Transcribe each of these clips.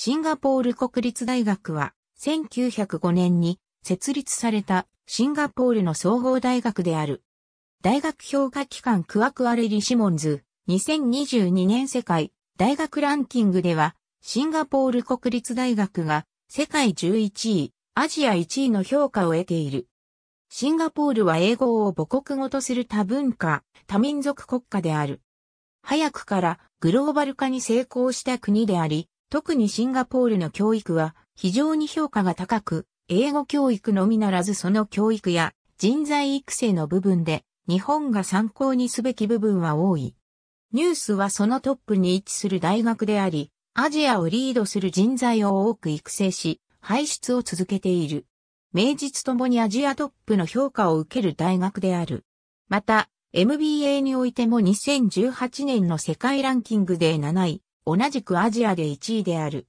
シンガポール国立大学は、1905年に設立されたシンガポールの総合大学である。大学評価機関クアクアレリ・シモンズ、2022年世界大学ランキングでは、シンガポール国立大学が世界11位、アジア1位の評価を得ている。シンガポールは英語を母国語とする多文化、多民族国家である。早くからグローバル化に成功した国であり、特にシンガポールの教育は非常に評価が高く、英語教育のみならずその教育や人材育成の部分で日本が参考にすべき部分は多い。ニュースはそのトップに位置する大学であり、アジアをリードする人材を多く育成し、排出を続けている。名実ともにアジアトップの評価を受ける大学である。また、MBA においても2018年の世界ランキングで7位、同じくアジアで1位である。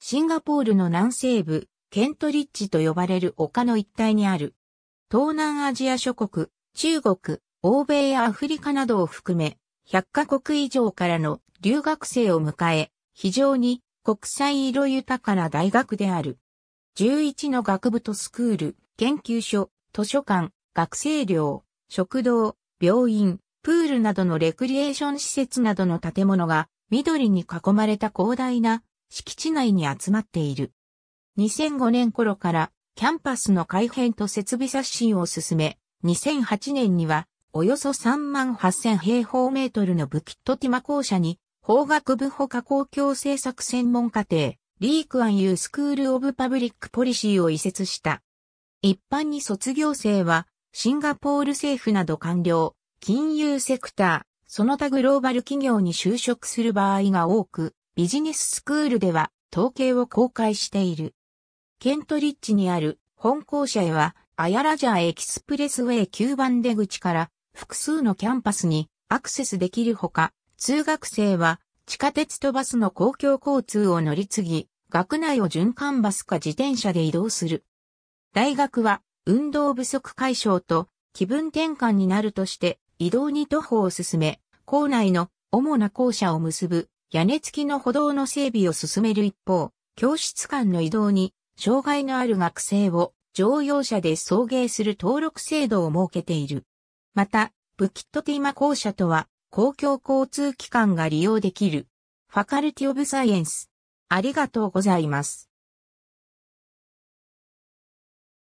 シンガポールの南西部、ケントリッジと呼ばれる丘の一帯にある。東南アジア諸国、中国、欧米やアフリカなどを含め、100カ国以上からの留学生を迎え、非常に国際色豊かな大学である。11の学部とスクール、研究所、図書館、学生寮、食堂、病院、プールなどのレクリエーション施設などの建物が緑に囲まれた広大な敷地内に集まっている。2005年頃からキャンパスの改変と設備刷新を進め、2008年にはおよそ3万8000平方メートルのブキットティマ校舎に法学部補科公共政策専門課程、リークアンユースクールオブパブリックポリシーを移設した。一般に卒業生はシンガポール政府など官僚、金融セクター、その他グローバル企業に就職する場合が多く、ビジネススクールでは統計を公開している。ケントリッジにある本校舎へは、アヤラジャーエキスプレスウェイ9番出口から複数のキャンパスにアクセスできるほか、通学生は地下鉄とバスの公共交通を乗り継ぎ、学内を循環バスか自転車で移動する。大学は運動不足解消と気分転換になるとして移動に徒歩を進め、校内の主な校舎を結ぶ屋根付きの歩道の整備を進める一方、教室間の移動に障害のある学生を乗用車で送迎する登録制度を設けている。また、ブキットティマ校舎とは公共交通機関が利用できる。ファカルティオブサイエンス。ありがとうございます。